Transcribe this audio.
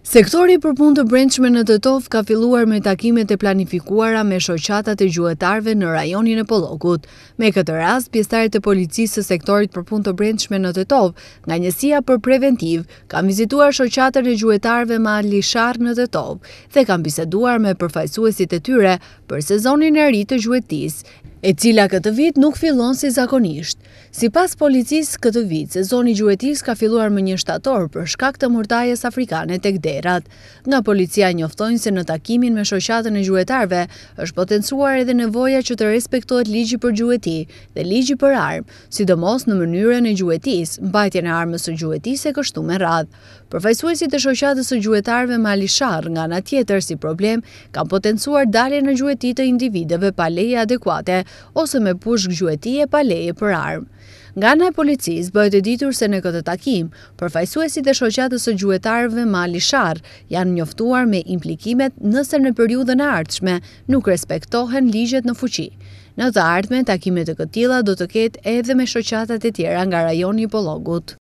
Sektori për punë të brendshme në Tetov ka filluar me takimet e planifikuara me shoqatat e gjuetarëve në rajonin e Pollokut. Me këtë rast, pjesëtarët e policisë së sektorit për punë të brendshme në Tetov, nga njësia për preventiv, kanë vizituar shoqatat e gjuetarëve ma Lishar në Tetov dhe kanë biseduar me përfaqësuesit e tyre për sezonin e ri të gjuetisë e cila këtë vit nuk fillon si zakonisht. Si pas policis këtë vit, se zoni gjuetis ka filluar më një shtator për shkak të murtajes Afrikanet të kderat. Nga policia njoftojnë se në takimin me shoqatën e gjuetarve, është potencuar edhe nevoja që të respektojt ligji për gjueti dhe ligji për armë, sidomos në mënyre në gjuetis, mbajtjen e armës së gjuetis e kështu me radhë. Përfajsuesi të shoqatës së gjuetarve ma lisharë nga na tjetër si problem, kam potencuar dalje në gjueti të individeve pa leje adekuate, ose me push gjuetie pa leje për armë. Nga e policis, bëjt e ditur se në këtë takim, përfajsuesi dhe shoqatës e gjuetarëve Mali Sharë janë njoftuar me implikimet nëse në periudën e artëshme nuk respektohen ligjet në fuqi. Në të artëme, takimet e këtila do të ketë edhe me shoqatat e tjera nga rajoni i pologut.